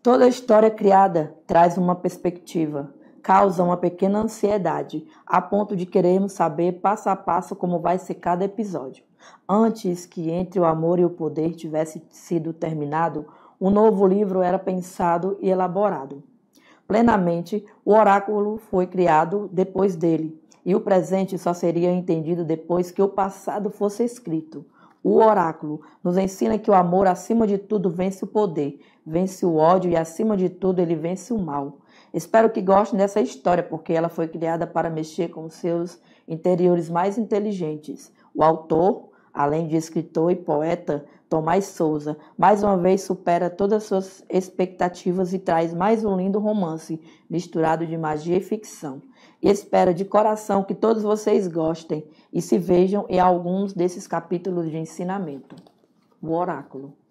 Toda história criada traz uma perspectiva, causa uma pequena ansiedade, a ponto de queremos saber passo a passo como vai ser cada episódio. Antes que Entre o Amor e o Poder tivesse sido terminado, um novo livro era pensado e elaborado. Plenamente, o oráculo foi criado depois dele, e o presente só seria entendido depois que o passado fosse escrito. O oráculo nos ensina que o amor, acima de tudo, vence o poder, vence o ódio e, acima de tudo, ele vence o mal. Espero que gostem dessa história, porque ela foi criada para mexer com seus interiores mais inteligentes. O autor além de escritor e poeta, Tomás Souza, mais uma vez supera todas suas expectativas e traz mais um lindo romance misturado de magia e ficção. E espero de coração que todos vocês gostem e se vejam em alguns desses capítulos de ensinamento. O Oráculo.